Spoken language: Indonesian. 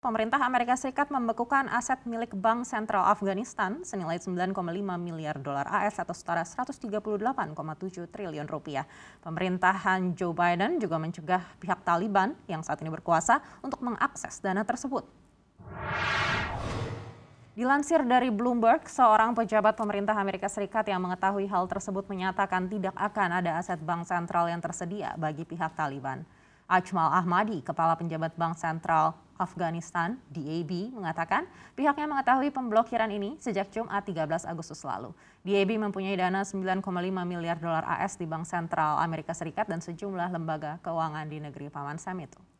Pemerintah Amerika Serikat membekukan aset milik Bank Sentral Afghanistan senilai 9,5 miliar dolar AS atau setara 138,7 triliun rupiah. Pemerintahan Joe Biden juga mencegah pihak Taliban yang saat ini berkuasa untuk mengakses dana tersebut. Dilansir dari Bloomberg, seorang pejabat pemerintah Amerika Serikat yang mengetahui hal tersebut menyatakan tidak akan ada aset bank sentral yang tersedia bagi pihak Taliban. Ajmal Ahmadi, Kepala Penjabat Bank Sentral Afghanistan, DAB, mengatakan pihaknya mengetahui pemblokiran ini sejak Jumat 13 Agustus lalu. DAB mempunyai dana 9,5 miliar dolar AS di Bank Sentral Amerika Serikat dan sejumlah lembaga keuangan di negeri Paman Sam itu.